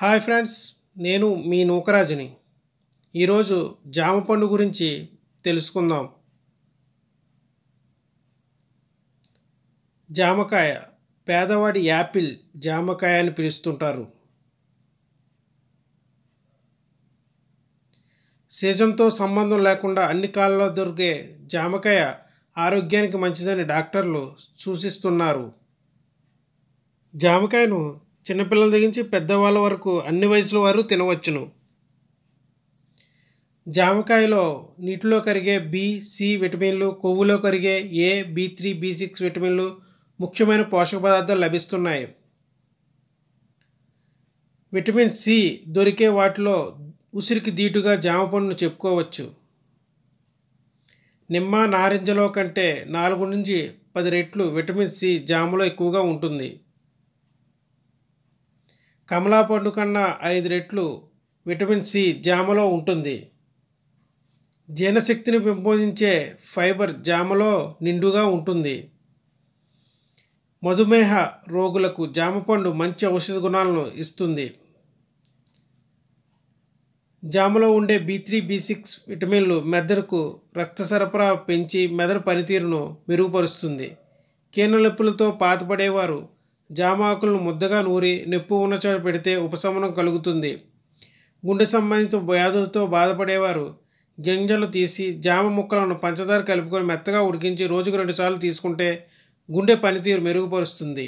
hi friends నేను మీ నూకరాజుని ఈరోజు జామ పండు గురించి తెలుసుకుందాం జామకాయ పేదవాడి యాపిల్ జామకాయ అని పిలుస్తుంటారు సీజన్తో సంబంధం లేకుండా అన్ని కాలాల్లో దొరికే జామకాయ ఆరోగ్యానికి మంచిదని డాక్టర్లు సూచిస్తున్నారు జామకాయను చిన్నపిల్లల దగ్గరించి పెద్దవాళ్ళ వరకు అన్ని వయసుల వారు తినవచ్చును జామకాయలో నీటిలో కరిగే బి సి విటమిన్లు కొవ్వులో కరిగే A B three B six విటమిన్లు ముఖ్యమైన పోషక పదార్థాలు లభిస్తున్నాయి విటమిన్ సి దొరికే వాటిలో ఉసిరికి దీటుగా జామ పండును చెప్పుకోవచ్చు నిమ్మ నారింజలో కంటే నాలుగు నుంచి పది రెట్లు విటమిన్ సి జామలో ఎక్కువగా ఉంటుంది కమలా పండు కన్నా ఐదు రెట్లు విటమిన్ సి జామలో ఉంటుంది జీర్ణశక్తిని పెంపొందించే ఫైబర్ జామలో నిండుగా ఉంటుంది మధుమేహ రోగులకు జామపండు మంచి ఔషధ గుణాలను ఇస్తుంది జామలో ఉండే బీ త్రీ బి సిక్స్ విటమిన్లు మెదడుకు రక్త సరఫరా పెంచి మెదడు పనితీరును మెరుగుపరుస్తుంది కీళ్ళ నొప్పులతో పాతపడేవారు జామాకులను ముద్దగా నూరి నొప్పి ఉన్నచోట పెడితే ఉపశమనం కలుగుతుంది గుండె సంబంధిత వ్యాధులతో బాధపడేవారు గింజలు తీసి జామ ముక్కలను పంచదార కలుపుకొని మెత్తగా ఉడికించి రోజుకు రెండుసార్లు తీసుకుంటే గుండె పనితీరు మెరుగుపరుస్తుంది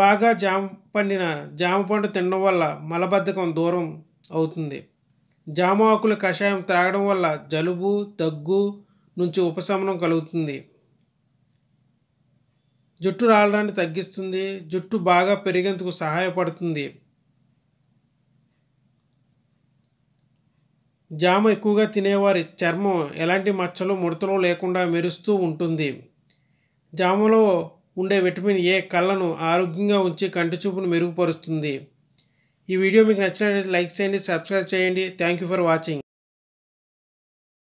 బాగా జామ పండిన జామ పండు తినడం వల్ల మలబద్ధకం దూరం అవుతుంది జామ ఆకుల కషాయం త్రాగడం వల్ల జలుబు దగ్గు నుంచి ఉపశమనం కలుగుతుంది జుట్టు రావడాన్ని తగ్గిస్తుంది జుట్టు బాగా పెరిగేందుకు సహాయపడుతుంది జామ ఎక్కువగా తినేవారి చర్మం ఎలాంటి మచ్చలు ముడతలు లేకుండా మెరుస్తూ ఉంటుంది జామలో ఉండే విటమిన్ ఏ కళ్ళను ఆరోగ్యంగా ఉంచి కంటి చూపును మెరుగుపరుస్తుంది ఈ వీడియో మీకు నచ్చినట్లయితే లైక్ చేయండి సబ్స్క్రైబ్ చేయండి థ్యాంక్ యూ ఫర్ వాచింగ్